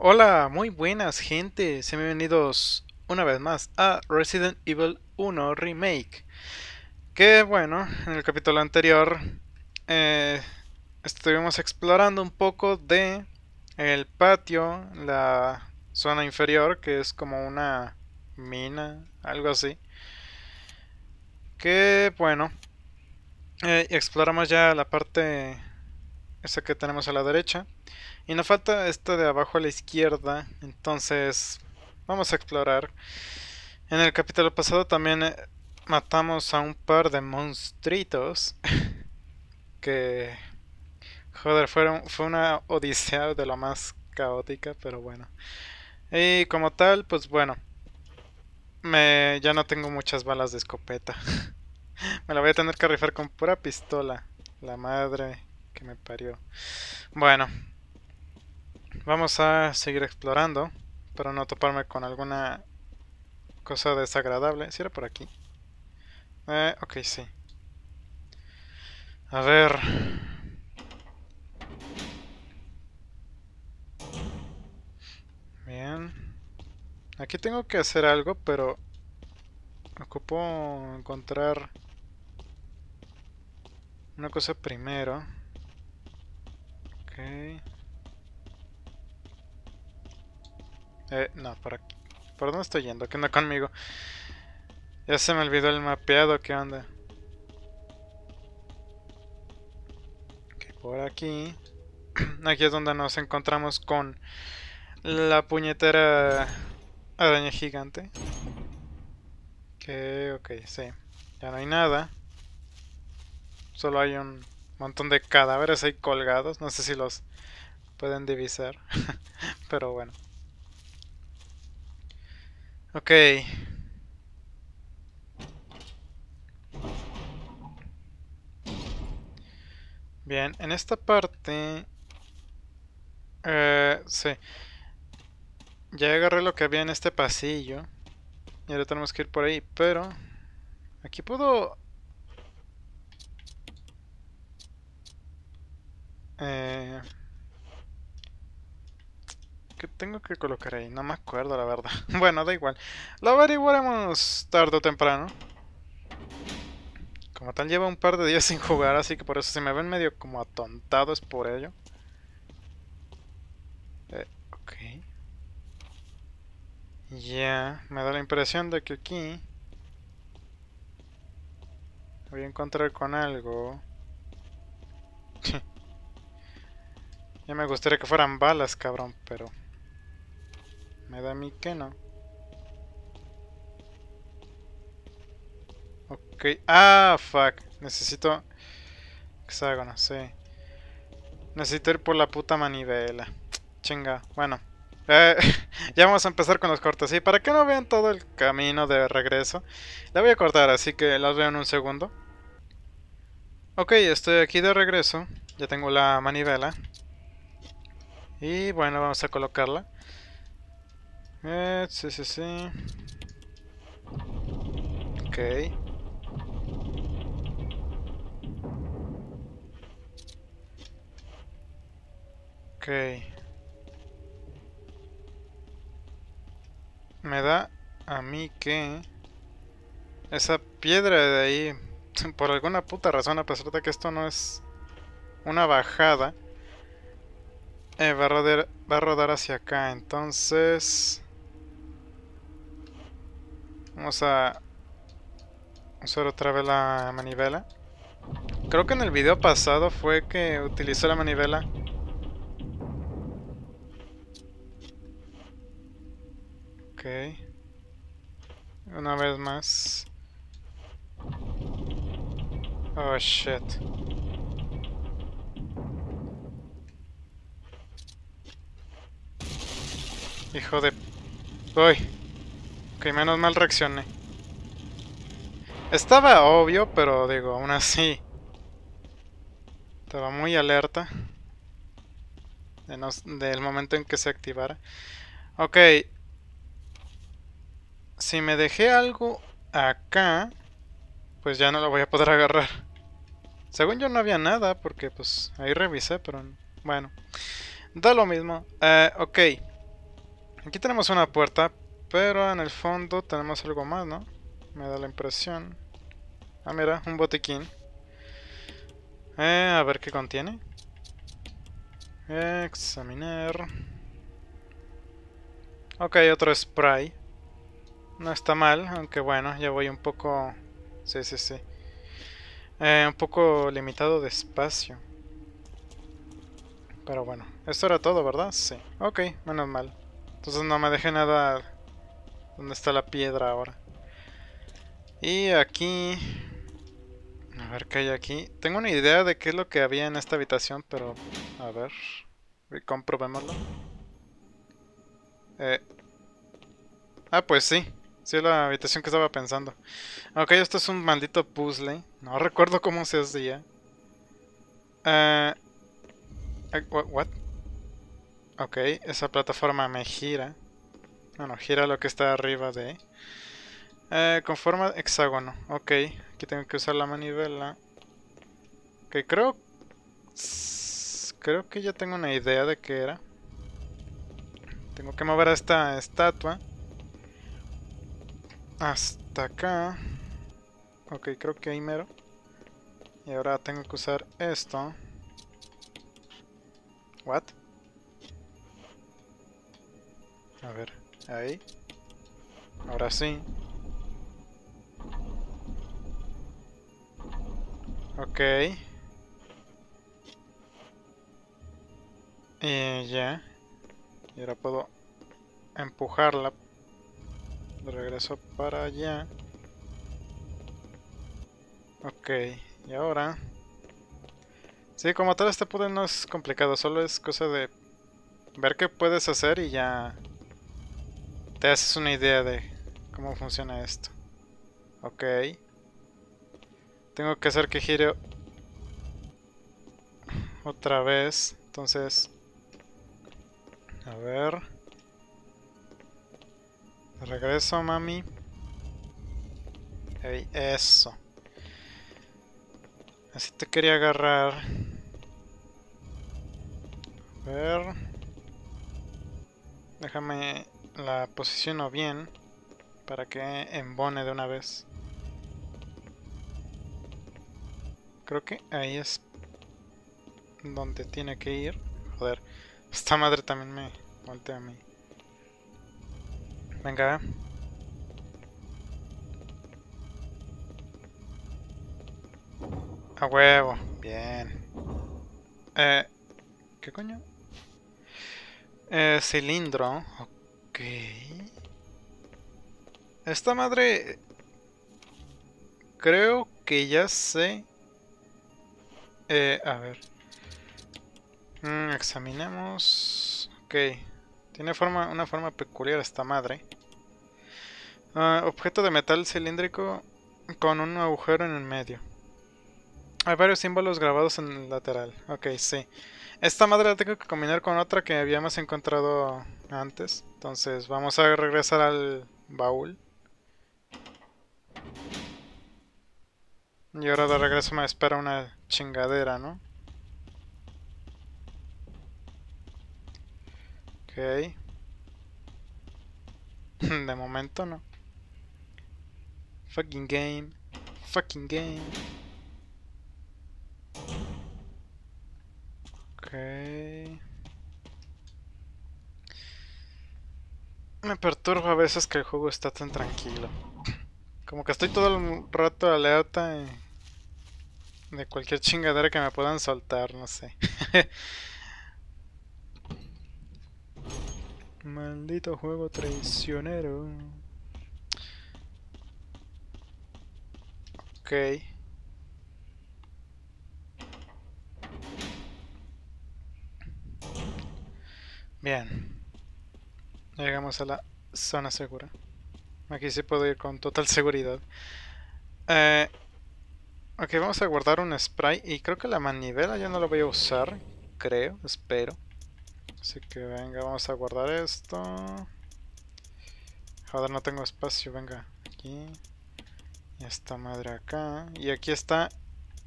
Hola, muy buenas gente, sean bienvenidos una vez más a Resident Evil 1 Remake. Que bueno, en el capítulo anterior eh, estuvimos explorando un poco de el patio, la zona inferior, que es como una mina, algo así. Que bueno, eh, exploramos ya la parte esa que tenemos a la derecha. Y nos falta esta de abajo a la izquierda. Entonces vamos a explorar. En el capítulo pasado también eh, matamos a un par de monstruitos. que... Joder, fueron, fue una odisea de la más caótica, pero bueno. Y como tal, pues bueno. Me, ya no tengo muchas balas de escopeta. me la voy a tener que rifar con pura pistola. La madre que me parió. Bueno, Vamos a seguir explorando para no toparme con alguna cosa desagradable. Si era por aquí. Eh, ok, sí. A ver. Bien. Aquí tengo que hacer algo, pero... Ocupo encontrar... Una cosa primero. Ok. Eh, no, por aquí. ¿Por dónde estoy yendo? ¿Qué onda conmigo? Ya se me olvidó el mapeado, ¿qué onda? Que por aquí. Aquí es donde nos encontramos con la puñetera araña gigante. Que, ok, sí. Ya no hay nada. Solo hay un montón de cadáveres ahí colgados. No sé si los pueden divisar. Pero bueno. Ok. Bien, en esta parte... Eh, sí. Ya agarré lo que había en este pasillo. Y ahora tenemos que ir por ahí, pero... Aquí puedo... Eh... Que tengo que colocar ahí? No me acuerdo, la verdad. Bueno, da igual. Lo averiguaremos tarde o temprano. Como tal, lleva un par de días sin jugar, así que por eso si me ven medio como atontado es por ello. Eh, ok. Ya, me da la impresión de que aquí... Voy a encontrar con algo... ya me gustaría que fueran balas, cabrón, pero... Me da mi que no. Ok. Ah, fuck. Necesito... Hexágono, sí. Necesito ir por la puta manivela. Chinga. Bueno. Eh, ya vamos a empezar con los cortes. Y para que no vean todo el camino de regreso, la voy a cortar, así que las veo en un segundo. Ok, estoy aquí de regreso. Ya tengo la manivela. Y bueno, vamos a colocarla. Eh, sí, sí, sí. Ok. Ok. Me da a mí que... Esa piedra de ahí, por alguna puta razón, a pesar de que esto no es una bajada, eh, va, va a rodar hacia acá. Entonces... Vamos a usar otra vez la manivela. Creo que en el video pasado fue que utilicé la manivela. Ok. Una vez más. Oh shit. Hijo de... Voy. Ok, menos mal reaccioné. Estaba obvio, pero digo, aún así. Estaba muy alerta. De del momento en que se activara. Ok. Si me dejé algo acá, pues ya no lo voy a poder agarrar. Según yo no había nada, porque pues ahí revisé, pero bueno. Da lo mismo. Eh, ok. Aquí tenemos una puerta, pero en el fondo tenemos algo más, ¿no? Me da la impresión. Ah, mira, un botiquín. Eh, a ver qué contiene. Examinar. Ok, otro spray. No está mal, aunque bueno, ya voy un poco... Sí, sí, sí. Eh, un poco limitado de espacio. Pero bueno, esto era todo, ¿verdad? Sí. Ok, menos mal. Entonces no me dejé nada ¿Dónde está la piedra ahora? Y aquí... A ver qué hay aquí. Tengo una idea de qué es lo que había en esta habitación, pero... A ver... Comprobémoslo. Eh, ah, pues sí. Sí, la habitación que estaba pensando. Ok, esto es un maldito puzzle. No recuerdo cómo se hacía. Eh, eh, what? Ok, esa plataforma me gira. No, gira lo que está arriba de... Eh, con forma hexágono. Ok, aquí tengo que usar la manivela. Que creo... Creo que ya tengo una idea de qué era. Tengo que mover a esta estatua. Hasta acá. Ok, creo que ahí mero. Y ahora tengo que usar esto. What? A ver. Ahí. Ahora sí. Ok. Y ya. Y ahora puedo empujarla de regreso para allá. Ok, y ahora... Sí, como tal este poder no es complicado, solo es cosa de ver qué puedes hacer y ya te haces una idea de cómo funciona esto. Ok. Tengo que hacer que gire otra vez. Entonces, a ver. Regreso, mami. eso. Así te quería agarrar. A ver. Déjame la posiciono bien para que embone de una vez. Creo que ahí es donde tiene que ir. Joder, esta madre también me voltea a mí. Venga. A huevo, bien. Eh, ¿Qué coño? Eh, cilindro, ok. Esta madre... Creo que ya sé... Eh, a ver. Mm, examinemos... Ok. Tiene forma, una forma peculiar esta madre. Ah, objeto de metal cilíndrico con un agujero en el medio. Hay varios símbolos grabados en el lateral. Ok, sí. Esta madre la tengo que combinar con otra que habíamos encontrado antes. Entonces vamos a regresar al baúl. Y ahora de regreso me espera una chingadera, ¿no? Ok. De momento no. Fucking game. Fucking game. Me perturba a veces que el juego está tan tranquilo. Como que estoy todo el rato alerta de cualquier chingadera que me puedan soltar, no sé. Maldito juego traicionero. Ok. Bien. Llegamos a la zona segura. Aquí sí puedo ir con total seguridad. Eh, ok, vamos a guardar un spray. Y creo que la manivela ya no la voy a usar. Creo, espero. Así que venga, vamos a guardar esto. Joder, no tengo espacio. Venga, aquí. Y esta madre acá. Y aquí está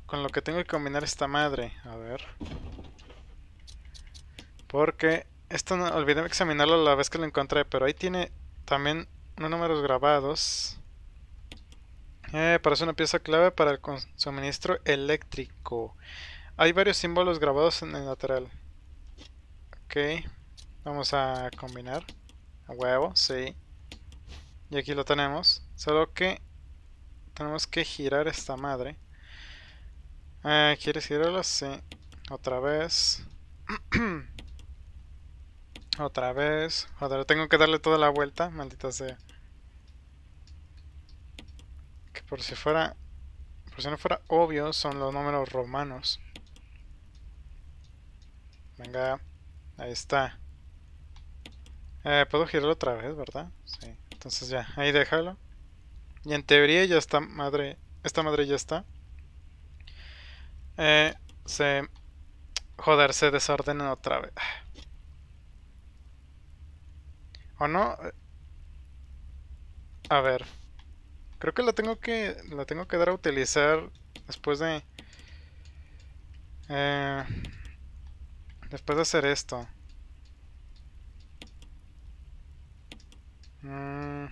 con lo que tengo que combinar esta madre. A ver. Porque esto no, olvidé examinarlo la vez que lo encontré, pero ahí tiene también números grabados. Eh, parece una pieza clave para el suministro eléctrico. Hay varios símbolos grabados en el lateral. Ok. Vamos a combinar. A huevo, sí. Y aquí lo tenemos. Solo que tenemos que girar esta madre. Eh, ¿Quieres girarlo? Sí. Otra vez. Otra vez. Joder, tengo que darle toda la vuelta, maldita sea. Que por si fuera... Por si no fuera obvio, son los números romanos. Venga. Ahí está. Eh, puedo girarlo otra vez, ¿verdad? Sí. Entonces ya, ahí déjalo. Y en teoría ya está madre... Esta madre ya está. Eh, se... Joder, se desordena otra vez. ¿O no? A ver. Creo que la tengo que. La tengo que dar a utilizar después de. Eh, después de hacer esto. Mm.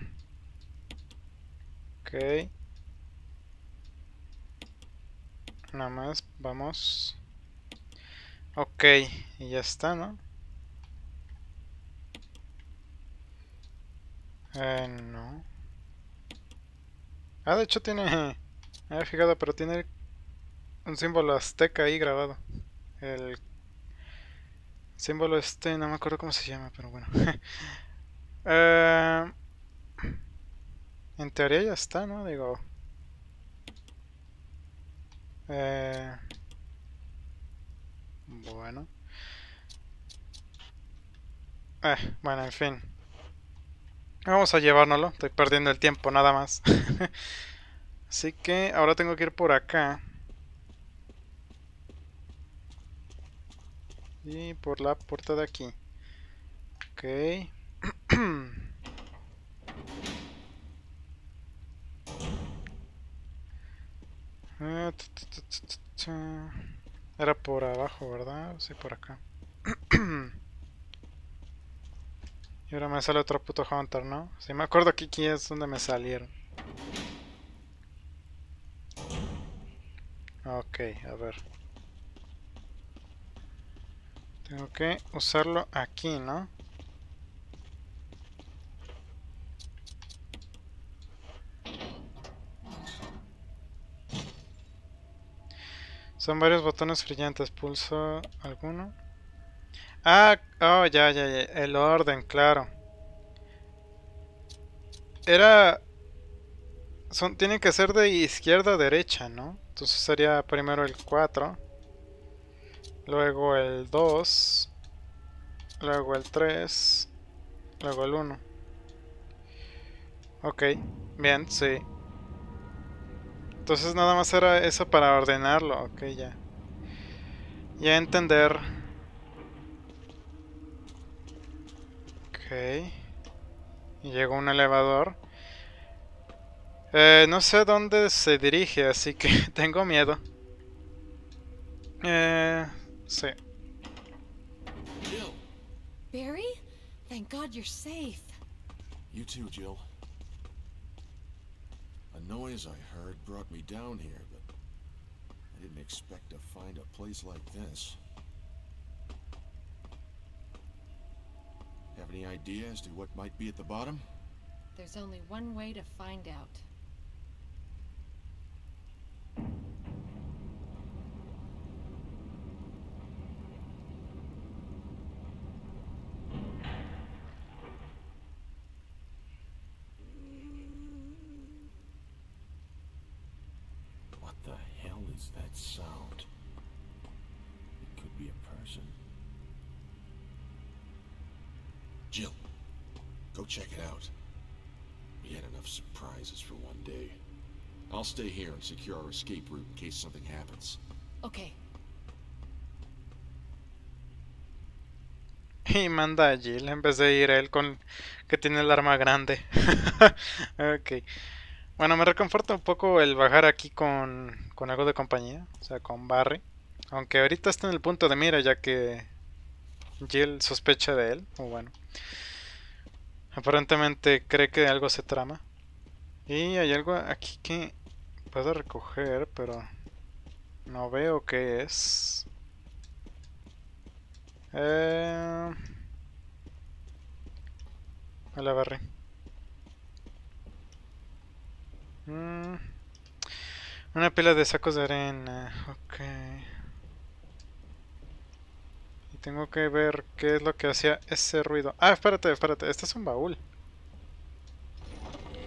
Nada más, vamos. Ok, y ya está, ¿no? Eh, no. Ah, de hecho tiene... Me fijado, pero tiene un símbolo azteca ahí grabado. El símbolo este, no me acuerdo cómo se llama, pero bueno. Eh, en teoría ya está, ¿no? Digo... Eh, bueno. Eh, bueno, en fin. Vamos a llevárnoslo. Estoy perdiendo el tiempo nada más. Así que ahora tengo que ir por acá. Y por la puerta de aquí. Ok. Ah, Era por abajo, ¿verdad? Sí, por acá. Y ahora me sale otro puto Hunter, ¿no? Si me acuerdo que aquí es donde me salieron. Ok, a ver. Tengo que usarlo aquí, ¿no? Son varios botones brillantes. Pulso alguno. Ah, oh, ya, ya, ya. El orden, claro. Era... Son, tienen que ser de izquierda a derecha, ¿no? Entonces sería primero el 4. Luego el 2. Luego el 3. Luego el 1. Ok, bien, sí. Entonces nada más era eso para ordenarlo. Ok, ya. Ya entender. Llegó un elevador. Eh, no sé a dónde se dirige, así que tengo miedo. Eh, sí. Jill. Barry, thank God you're safe. You too, Jill. A noise I heard brought me down here, but I didn't expect to find a place like this. Have any idea as to what might be at the bottom? There's only one way to find out. Y manda a Jill en vez de ir a él con que tiene el arma grande. ok. Bueno, me reconforta un poco el bajar aquí con, con algo de compañía, o sea, con Barry. Aunque ahorita está en el punto de mira ya que Jill sospecha de él, o bueno. Aparentemente cree que algo se trama. Y hay algo aquí que puedo recoger, pero no veo qué es. A eh, la barré. Mm. Una pila de sacos de arena. Ok. Tengo que ver qué es lo que hacía ese ruido. Ah, espérate, espérate. Este es un baúl.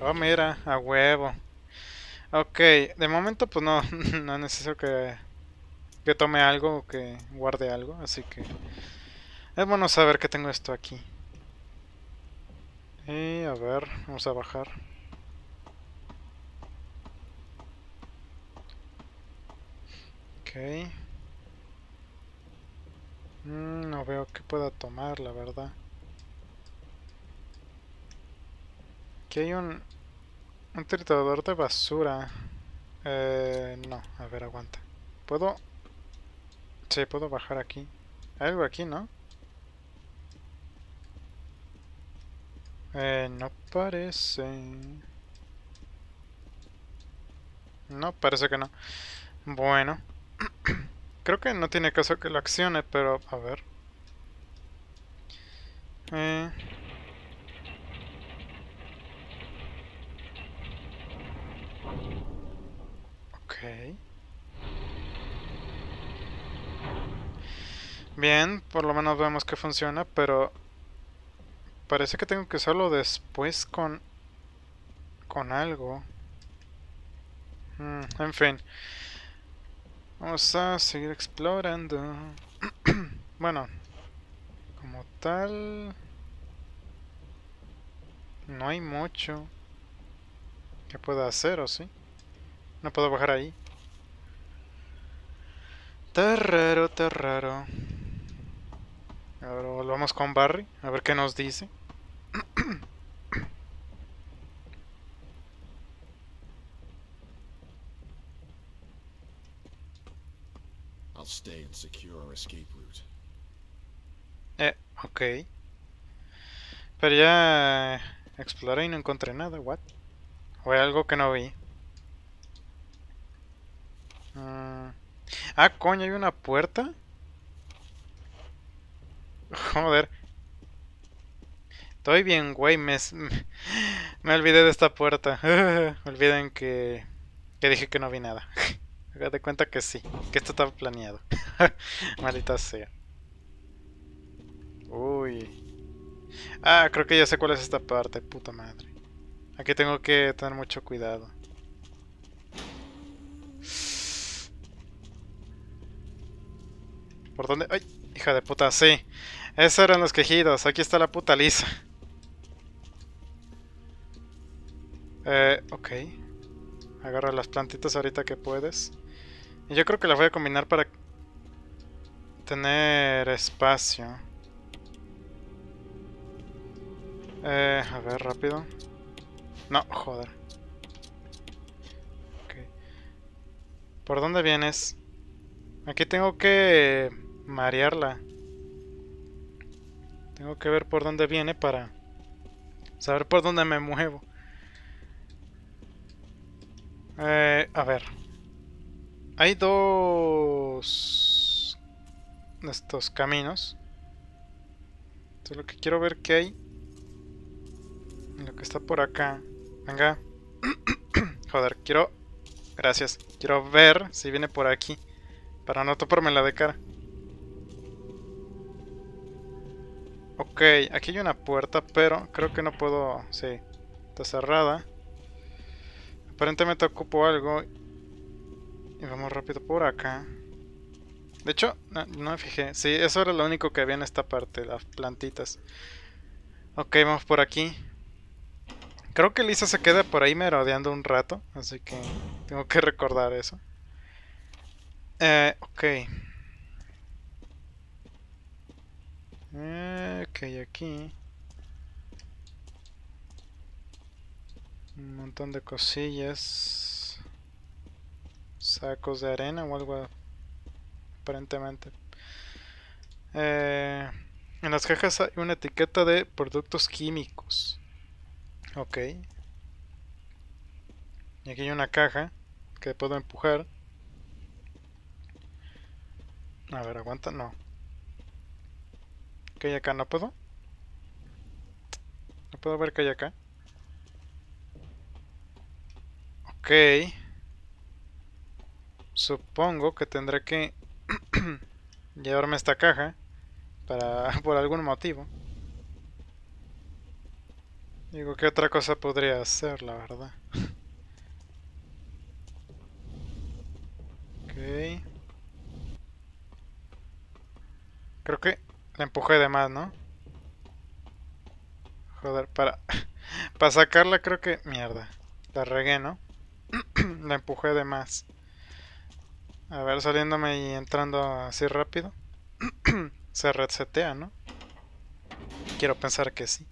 Oh, mira, a huevo. Ok, de momento pues no, no necesito que, que tome algo o que guarde algo, así que es bueno saber que tengo esto aquí. Y a ver, vamos a bajar. Ok. Mm, no veo que pueda tomar, la verdad. Aquí hay un, un tritador de basura. Eh, no, a ver, aguanta. ¿Puedo? Sí, puedo bajar aquí. algo aquí, ¿no? Eh, no parece. No, parece que no. Bueno. Creo que no tiene caso que lo accione, pero a ver. Eh. Ok. Bien, por lo menos vemos que funciona, pero... Parece que tengo que usarlo después con... Con algo. Mm, en fin. Vamos a seguir explorando. bueno, como tal... No hay mucho que pueda hacer, ¿o si, No puedo bajar ahí. terrero raro, Ahora volvamos con Barry, a ver qué nos dice. stay secure escape route. Eh, ok. Pero ya eh, exploré y no encontré nada, what? O hay algo que no vi. Mm. Ah, coño, hay una puerta. Joder. Estoy bien, güey. Me, me olvidé de esta puerta. olviden que, que dije que no vi nada. Haga de cuenta que sí, que esto estaba planeado. Maldita sea. Uy. Ah, creo que ya sé cuál es esta parte, puta madre. Aquí tengo que tener mucho cuidado. ¿Por dónde? ¡Ay! Hija de puta, sí. Esos eran los quejidos. Aquí está la puta lisa. Eh, ok. Agarra las plantitas ahorita que puedes. Yo creo que la voy a combinar para tener espacio. Eh, a ver, rápido. No, joder. ¿Por dónde vienes? Aquí tengo que marearla. Tengo que ver por dónde viene para saber por dónde me muevo. Eh, a ver. Hay dos estos caminos. Entonces lo que quiero ver que hay. Lo que está por acá. Venga. Joder, quiero... Gracias. Quiero ver si viene por aquí. Para no toparme la de cara. Ok, aquí hay una puerta, pero creo que no puedo... Sí, está cerrada. Aparentemente ocupo algo y vamos rápido por acá. De hecho, no, me fijé. Sí, eso era lo único que había en esta parte, las plantitas. Ok, vamos por aquí. Creo que Lisa se queda por ahí merodeando un rato, así que tengo que recordar eso. Eh, ok. Eh, ok, aquí. Un montón de cosillas sacos de arena o algo aparentemente. Eh, en las cajas hay una etiqueta de productos químicos. Ok. Y aquí hay una caja que puedo empujar. A ver, aguanta, no. Que hay acá? ¿No puedo? ¿No puedo ver que hay acá? Ok. Supongo que tendré que llevarme esta caja para por algún motivo. Digo, ¿qué otra cosa podría hacer, la verdad? ok. Creo que la empujé de más, ¿no? Joder, para... para sacarla creo que... Mierda. La regué, ¿no? la empujé de más. A ver, saliéndome y entrando así rápido. Se resetea, ¿no? Quiero pensar que sí.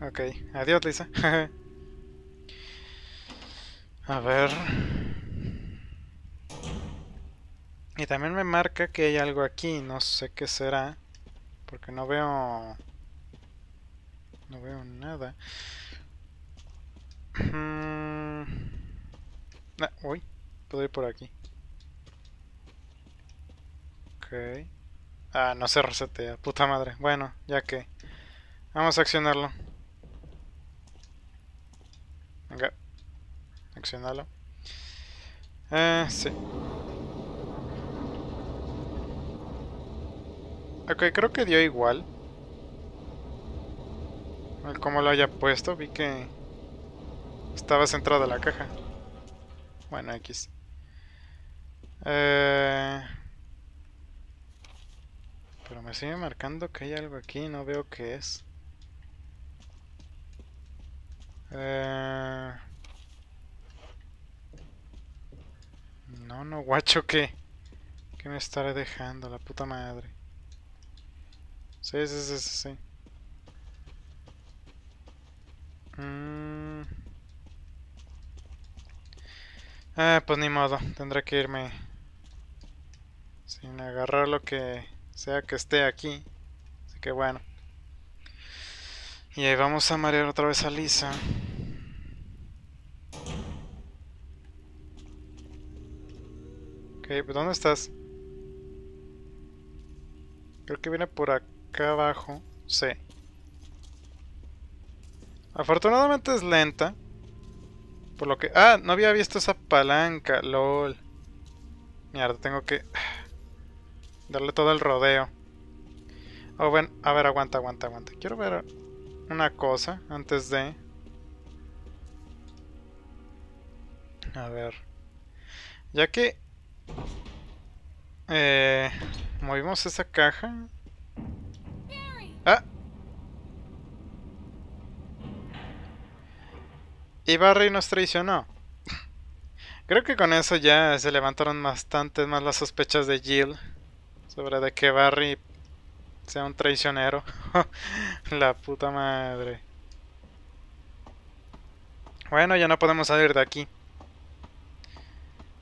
Ok, adiós Lisa. A ver. Y también me marca que hay algo aquí, no sé qué será. Porque no veo... No veo nada. Hmm. Ah, uy, puedo ir por aquí. Ok. Ah, no se resetea, puta madre. Bueno, ya que. Vamos a accionarlo. Venga. Accionalo. Eh, sí. Ok, creo que dio igual. cómo lo haya puesto, vi que estaba centrada la caja. Bueno, X. Eh... Pero me sigue marcando que hay algo aquí no veo qué es. Eh, no, no, guacho, ¿qué? ¿Qué me estaré dejando? La puta madre. Sí, sí, sí, sí. Mmm... Ah, pues ni modo, tendré que irme sin agarrar lo que sea que esté aquí. Así que bueno. Y ahí vamos a marear otra vez a Lisa. Ok, pues, ¿dónde estás? Creo que viene por acá abajo. Sí. Afortunadamente es lenta. Por lo que... Ah, no había visto esa palanca, lol. Mierda, tengo que... Darle todo el rodeo. Oh, bueno, a ver, aguanta, aguanta, aguanta. Quiero ver una cosa antes de... A ver. Ya que... Eh, movimos esa caja. Ah, Y Barry nos traicionó. Creo que con eso ya se levantaron bastantes más las sospechas de Jill sobre de que Barry sea un traicionero. La puta madre. Bueno, ya no podemos salir de aquí.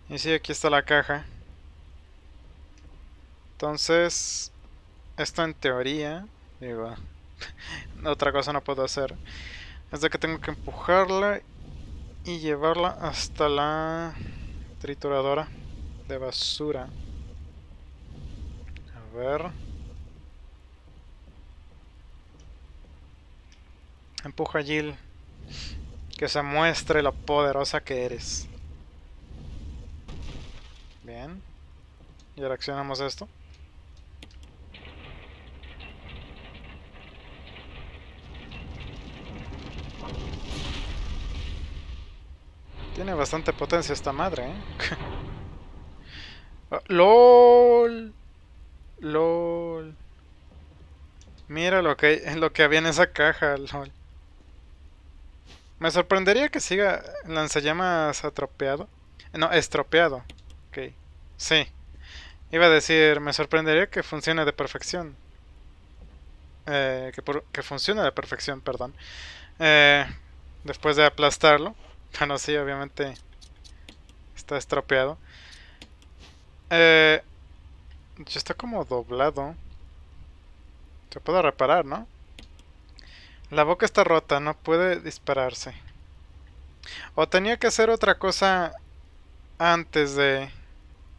Y sí, aquí está la caja. Entonces, esto en teoría, digo, otra cosa no puedo hacer. Es de que tengo que empujarla y llevarla hasta la trituradora de basura. A ver. Empuja Jill. Que se muestre la poderosa que eres. Bien. Y ahora accionamos esto. Tiene bastante potencia esta madre, ¿eh? Ah, ¡Lol! ¡Lol! Mira lo que, lo que había en esa caja, lol. Me sorprendería que siga lanzallamas atropeado. No, estropeado. Ok. Sí. Iba a decir, me sorprendería que funcione de perfección. Eh, que, funcione de perfección, perdón. Eh, después de aplastarlo. Bueno, sí, obviamente está estropeado. Eh, está como doblado. Se puede reparar, ¿no? La boca está rota, no puede dispararse. O tenía que hacer otra cosa antes de,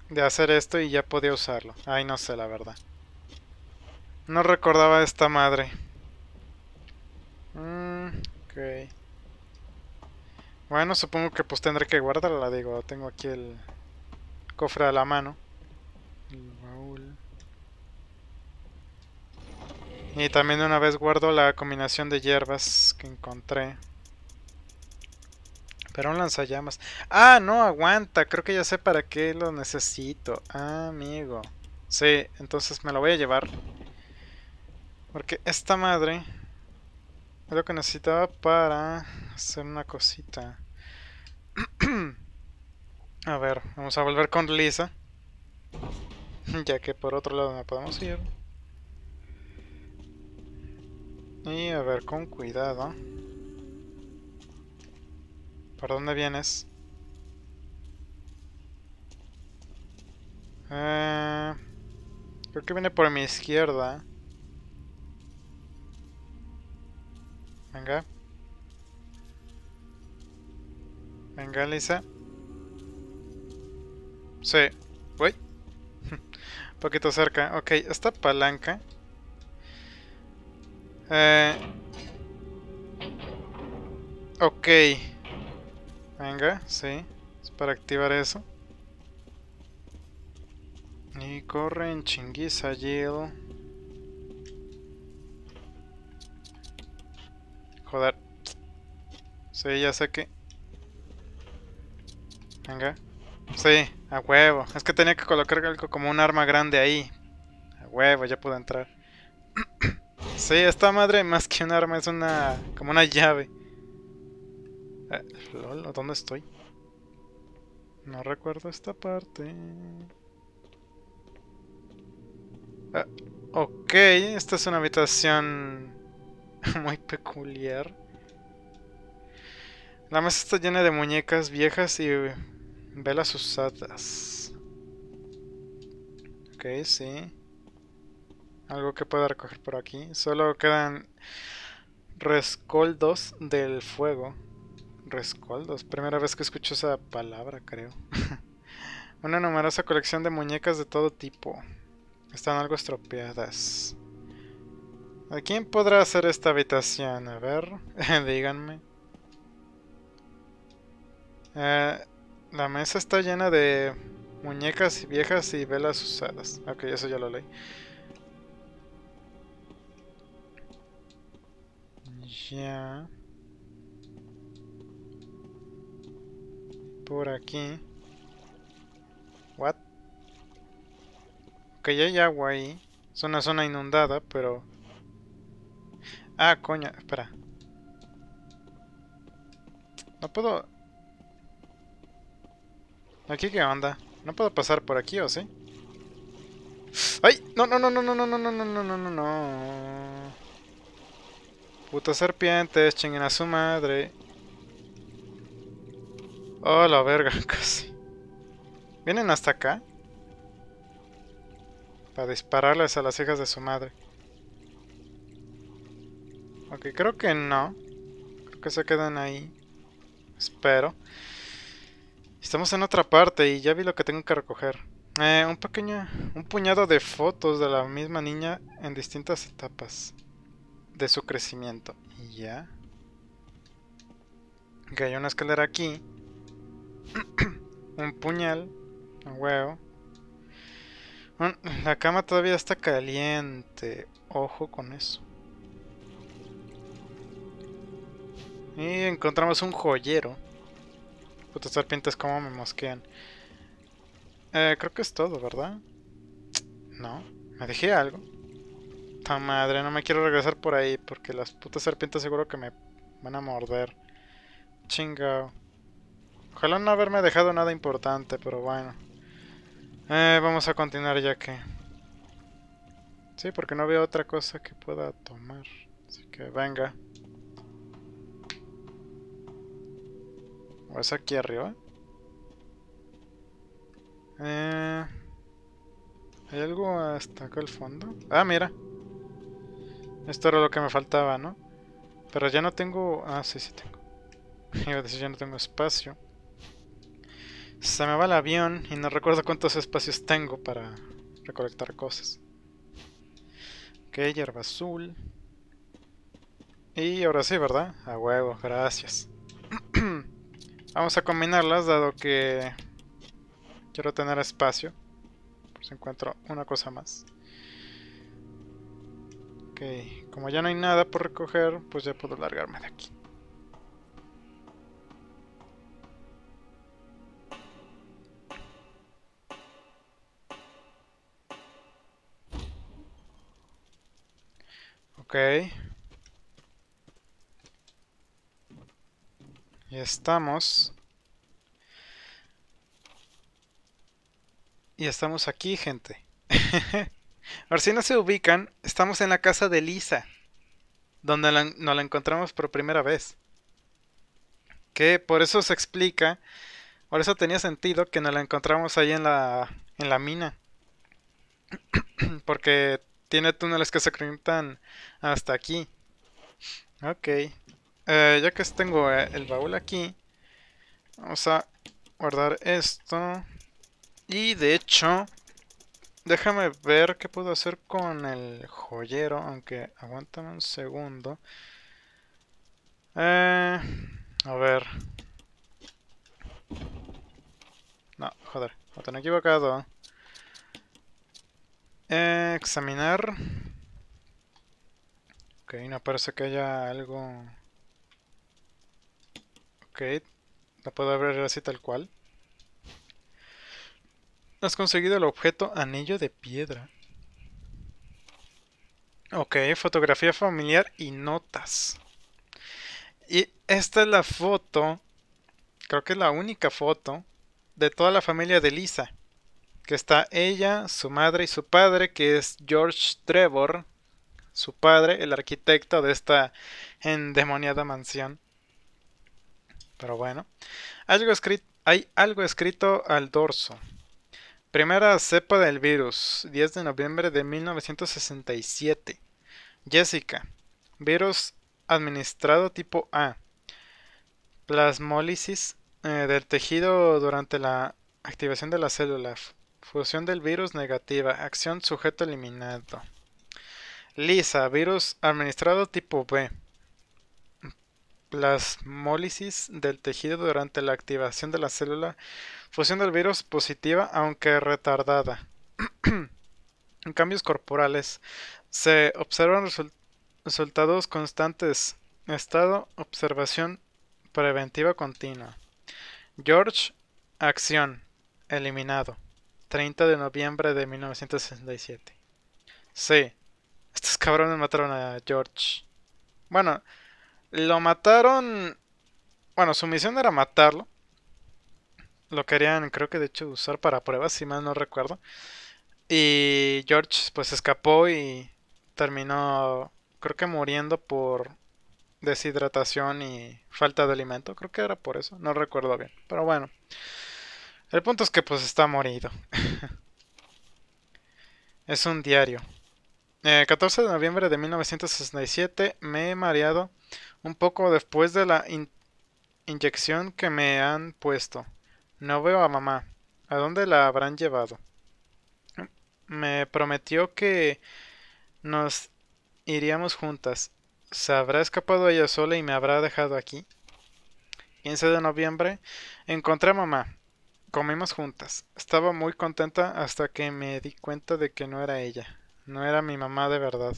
de hacer esto y ya podía usarlo. Ay, no sé, la verdad. No recordaba esta madre. Mm, ok. Bueno, supongo que pues tendré que guardarla, digo, tengo aquí el cofre a la mano. El baúl. Y también una vez guardo la combinación de hierbas que encontré. Pero un lanzallamas. Ah, no, aguanta. Creo que ya sé para qué lo necesito. Ah, amigo. Sí, entonces me lo voy a llevar. Porque esta madre es lo que necesitaba para hacer una cosita. a ver, vamos a volver con Lisa. Ya que por otro lado no podemos ir. Y a ver, con cuidado. ¿Para dónde vienes? Eh, creo que viene por mi izquierda. Venga. Venga, Lisa. Sí. Uy. Un poquito cerca. Ok, esta palanca. Eh... Ok. Venga, sí. Es para activar eso. Y corren, chinguisa, Gil. Joder. Sí, ya sé que... Venga. Sí, a huevo. Es que tenía que colocar algo como un arma grande ahí. A huevo, ya pude entrar. sí, esta madre más que un arma es una... como una llave. Eh, ¿dónde estoy? No recuerdo esta parte. Ah, ok, esta es una habitación muy peculiar. La mesa está llena de muñecas viejas y eh, velas usadas. Ok, sí. Algo que pueda recoger por aquí. Solo quedan rescoldos del fuego. Rescoldos. Primera vez que escucho esa palabra, creo. Una numerosa colección de muñecas de todo tipo. Están algo estropeadas. ¿A quién podrá hacer esta habitación? A ver, díganme. Eh, la mesa está llena de muñecas viejas y velas usadas. Ok, eso ya lo leí. Ya. Por aquí. What? Ok, hay agua ahí. Es una zona inundada, pero... Ah, coña, espera. No puedo... ¿Aquí qué onda? ¿No puedo pasar por aquí o sí? ¡Ay! No, no, no, no, no, no, no, no, no, no, no, no, no. Putas serpientes, chinguen a su madre. Oh, la verga, casi. ¿Vienen hasta acá? Para dispararles a las hijas de su madre creo que no. Creo que se quedan ahí. Espero. Estamos en otra parte y ya vi lo que tengo que recoger. Eh, un pequeño... Un puñado de fotos de la misma niña en distintas etapas de su crecimiento. Y ya. Ok, hay una escalera aquí. un puñal. Un huevo. La cama todavía está caliente. Ojo con eso. Y encontramos un joyero. Putas serpientes, como me mosquean. Eh, creo que es todo, ¿verdad? No, me dejé algo. Ta madre, no me quiero regresar por ahí porque las putas serpientes seguro que me van a morder. Chingao. Ojalá no haberme dejado nada importante, pero bueno. Eh, vamos a continuar ya que... Sí, porque no había otra cosa que pueda tomar. Así que venga. ¿O es aquí arriba? Eh, ¿Hay algo hasta acá al fondo? Ah, mira. Esto era lo que me faltaba, ¿no? Pero ya no tengo... Ah, sí, sí tengo. ya no tengo espacio. Se me va el avión y no recuerdo cuántos espacios tengo para recolectar cosas. Ok, hierba azul. Y ahora sí, ¿verdad? A huevo, gracias. Vamos a combinarlas dado que quiero tener espacio. Pues encuentro una cosa más. Ok, como ya no hay nada por recoger, pues ya puedo largarme de aquí. Ok. Ya estamos. Y estamos aquí, gente. Ahora, si no se ubican, estamos en la casa de Lisa. Donde no nos la encontramos por primera vez. Que por eso se explica. Por eso tenía sentido que nos la encontramos ahí en la, en la mina. Porque tiene túneles que se conectan hasta aquí. Ok. Eh, ya que tengo eh, el baúl aquí, vamos a guardar esto. Y de hecho, déjame ver qué puedo hacer con el joyero, aunque aguántame un segundo. Eh, a ver. No, joder, me tengo equivocado. examinar. Ok, no parece que haya algo la puedo abrir así tal cual. Has conseguido el objeto anillo de piedra. Ok, fotografía familiar y notas. Y esta es la foto, creo que es la única foto, de toda la familia de Lisa. Que está ella, su madre y su padre, que es George Trevor, su padre, el arquitecto de esta endemoniada mansión. Pero bueno, algo escrito, hay algo escrito al dorso. Primera cepa del virus, 10 de noviembre de 1967. Jessica, virus administrado tipo A. Plasmólisis eh, del tejido durante la activación de la célula. Fusión del virus negativa. Acción sujeto eliminado. Lisa, virus administrado tipo B plasmólisis del tejido durante la activación de la célula, fusión del virus positiva aunque retardada. en cambios corporales se observan resultados constantes, estado, observación preventiva continua. George, acción, eliminado, 30 de noviembre de 1967. Sí, estos cabrones mataron a George. Bueno, lo mataron. Bueno, su misión era matarlo. Lo querían, creo que de hecho, usar para pruebas, si mal no recuerdo. Y George, pues escapó y terminó, creo que muriendo por deshidratación y falta de alimento. Creo que era por eso, no recuerdo bien. Pero bueno, el punto es que pues está morido. es un diario. 14 eh, de noviembre de 1967 me he mareado un poco después de la inyección que me han puesto. No veo a mamá. ¿A dónde la habrán llevado? Me prometió que nos iríamos juntas. ¿Se habrá escapado ella sola y me habrá dejado aquí? 15 de noviembre encontré a mamá. Comimos juntas. Estaba muy contenta hasta que me di cuenta de que no era ella. No era mi mamá de verdad.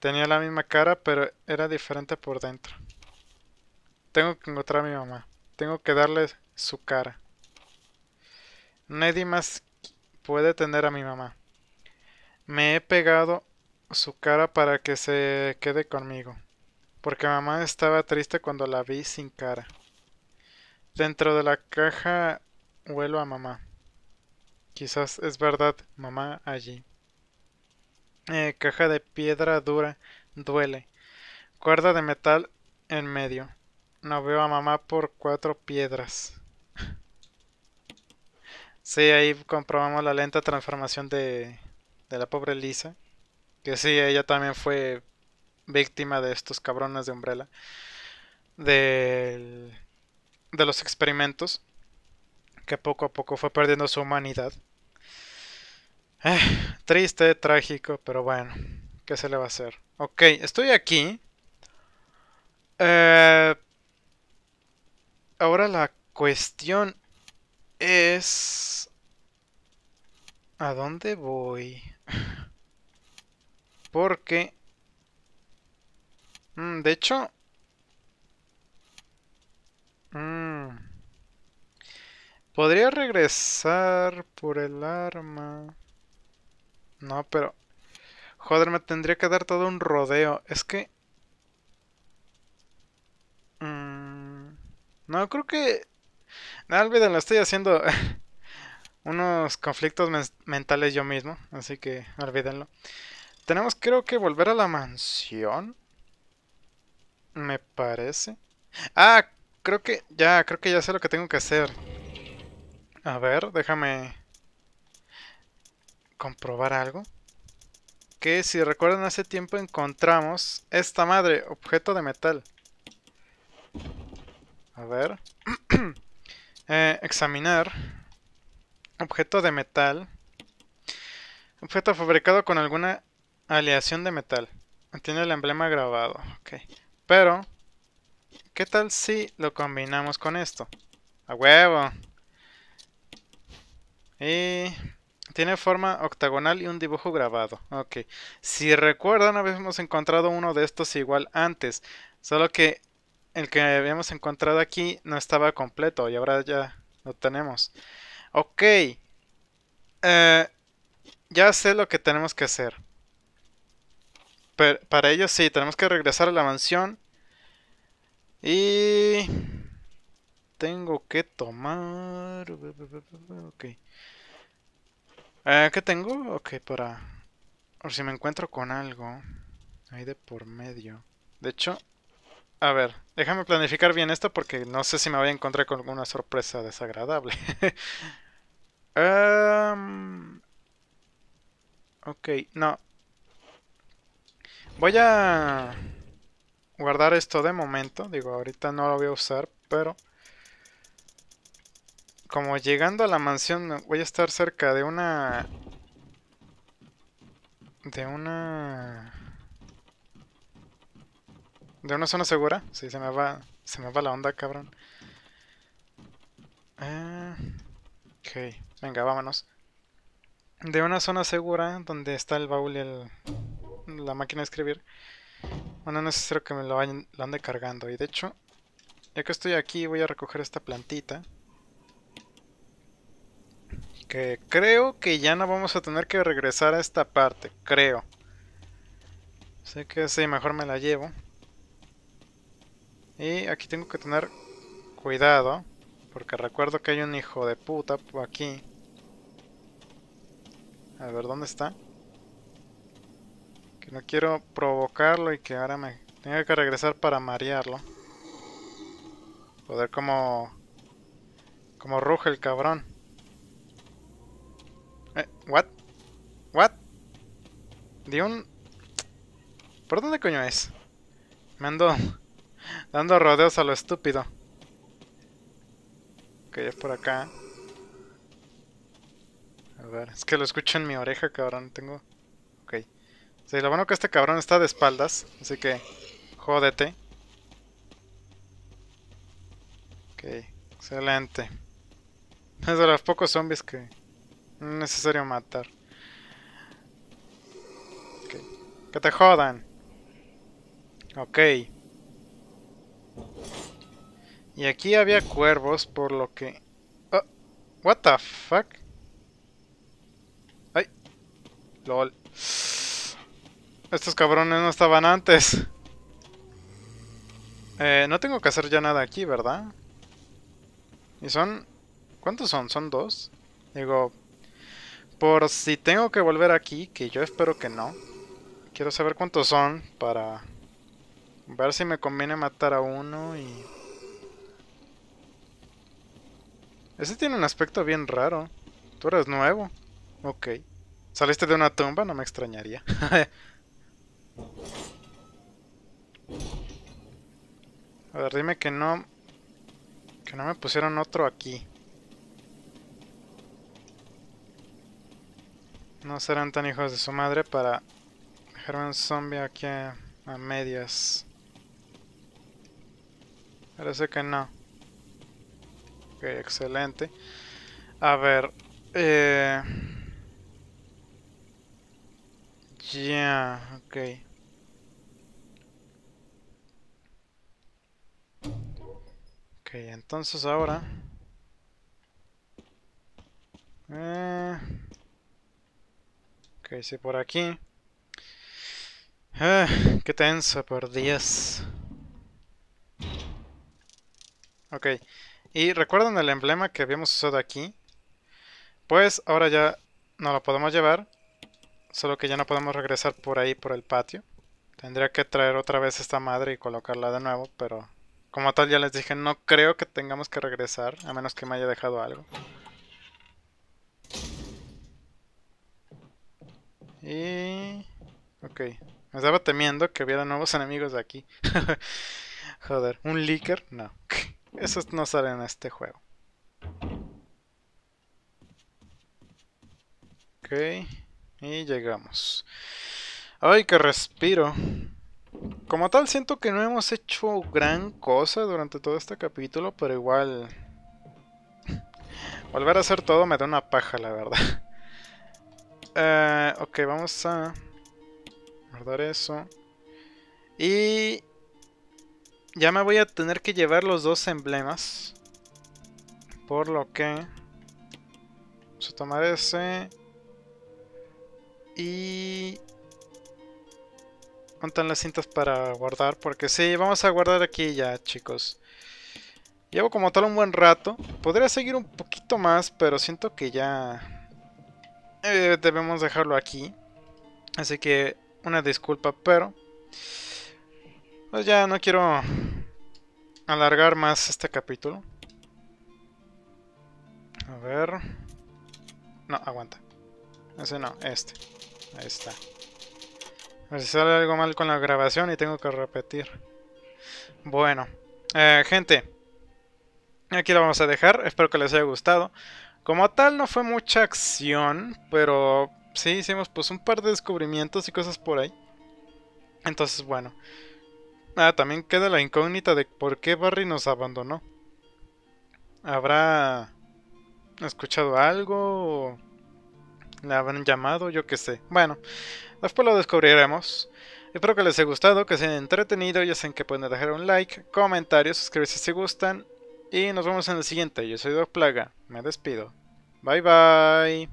Tenía la misma cara, pero era diferente por dentro. Tengo que encontrar a mi mamá. Tengo que darle su cara. Nadie más puede tener a mi mamá. Me he pegado su cara para que se quede conmigo. Porque mamá estaba triste cuando la vi sin cara. Dentro de la caja vuelo a mamá. Quizás es verdad, mamá allí. Eh, caja de piedra dura. Duele. Cuerda de metal en medio. No veo a mamá por cuatro piedras. sí, ahí comprobamos la lenta transformación de, la pobre Lisa. Que sí, ella también fue víctima de estos cabrones de Umbrella. de los experimentos. Que poco a poco fue perdiendo su humanidad. Eh, triste, trágico, pero bueno, ¿qué se le va a hacer? Ok, estoy aquí. Eh, ahora la cuestión es... ¿A dónde voy? Porque... Mm, de hecho... Mm, podría regresar por el arma. No, pero... Joder, me tendría que dar todo un rodeo. Es que... Mm, no, creo que... No, olvídenlo, estoy haciendo unos conflictos mentales yo mismo, así que olvídenlo. Tenemos creo que volver a la mansión. Me parece. Ah, creo que ya, creo que ya sé lo que tengo que hacer. A ver, déjame comprobar algo. Que si recuerdan hace tiempo encontramos esta madre, objeto de metal. A ver. Eh, examinar. Objeto de metal. Objeto fabricado con alguna aleación de metal. Tiene el emblema grabado. Ok. Pero, ¿qué tal si lo combinamos con esto? A huevo. Y tiene forma octagonal y un dibujo grabado. Ok. Si recuerdan, habíamos encontrado uno de estos igual antes. Solo que el que habíamos encontrado aquí no estaba completo y ahora ya lo tenemos. Ok. Eh, ya sé lo que tenemos que hacer. Pero para ello sí, tenemos que regresar a la mansión. Y... Tengo que tomar... Ok. Eh, ¿Qué tengo? Ok, para... Por si me encuentro con algo. Ahí de por medio. De hecho... A ver, déjame planificar bien esto porque no sé si me voy a encontrar con alguna sorpresa desagradable. Em, ok, no. Voy a guardar esto de momento. Digo, ahorita no lo voy a usar, pero como llegando a la mansión, voy a estar cerca de una... De una... ¿De una zona segura? Sí, se me va, se me va la onda, cabrón. Ah, ok, venga, vámonos. De una zona segura, donde está el baúl y la máquina de escribir. Bueno, no es necesario que me lo, lo ande cargando. Y de hecho, ya que estoy aquí, voy a recoger esta plantita. Que creo que ya no vamos a tener que regresar a esta parte, creo. Sé que sí, mejor me la llevo. Y aquí tengo que tener cuidado, porque recuerdo que hay un hijo de puta aquí. A ver, ¿dónde está? Que no quiero provocarlo y que ahora me tenga que regresar para marearlo. Poder como... Como ruge el cabrón. Eh, what? What? Di un... ¿Por dónde coño es? Me ando... Dando rodeos a lo estúpido. Ok, es por acá. A ver, es que lo escucho en mi oreja, cabrón. Tengo... Ok. Sí, lo bueno que este cabrón está de espaldas. Así que... Jódete. Ok, excelente. Es de los pocos zombies que necesario matar. Que te jodan. Ok. Y aquí había cuervos, por lo que... Oh, what the fuck? Ay. Lol. Estos cabrones no estaban antes. Eh, no tengo que hacer ya nada aquí, ¿verdad? Y son... ¿Cuántos son? ¿Son dos? Digo, por si tengo que volver aquí, que yo espero que no. Quiero saber cuántos son para ver si me conviene matar a uno y... Ese tiene un aspecto bien raro. Tú eres nuevo. Ok. ¿Saliste de una tumba? No me extrañaría. a ver, dime que no... Que no me pusieron otro aquí. No serán tan hijos de su madre para dejar un zombie aquí a, medias. Parece que no. Ok, excelente. A ver. Eh... Ya, yeah, ok. Ok, entonces ahora... Eh... Ok, sí, por aquí? Ah, qué tenso, por Dios. Ok. Y recuerdan el emblema que habíamos usado aquí. Pues ahora ya no lo podemos llevar. Solo que ya no podemos regresar por ahí, por el patio. Tendría que traer otra vez esta madre y colocarla de nuevo, pero... Como tal ya les dije, no creo que tengamos que regresar, a menos que me haya dejado algo. Y... Ok. Me estaba temiendo que hubiera nuevos enemigos aquí. Joder, ¿un leaker? No. Esos no salen en este juego. Ok. Y llegamos. Ay, que respiro. Como tal, siento que no hemos hecho gran cosa durante todo este capítulo, pero igual... Volver a hacer todo me da una paja, la verdad. Eh, ok, vamos a guardar eso. Y ya me voy a tener que llevar los dos emblemas. Por lo que... Vamos a tomar ese. Y... Montan las cintas para guardar. Porque sí, vamos a guardar aquí ya, chicos. Llevo como tal un buen rato. Podría seguir un poquito más, pero siento que ya... Eh, debemos dejarlo aquí. Así que una disculpa, pero... Pues ya no quiero alargar más este capítulo. A ver... No, aguanta. Ese no, este. Ahí está. A ver si sale algo mal con la grabación y tengo que repetir. Bueno, eh, gente, aquí lo vamos a dejar. Espero que les haya gustado. Como tal no fue mucha acción, pero sí hicimos pues un par de descubrimientos y cosas por ahí. Entonces bueno. nada ah, también queda la incógnita de por qué Barry nos abandonó. ¿Habrá escuchado algo? ¿Le habrán llamado? Yo qué sé. Bueno, después lo descubriremos. Espero que les haya gustado, que se hayan entretenido. Ya saben que pueden dejar un like, comentarios, suscribirse si gustan. Y nos vemos en el siguiente. Yo soy Doc Plaga. Me despido. Bye bye.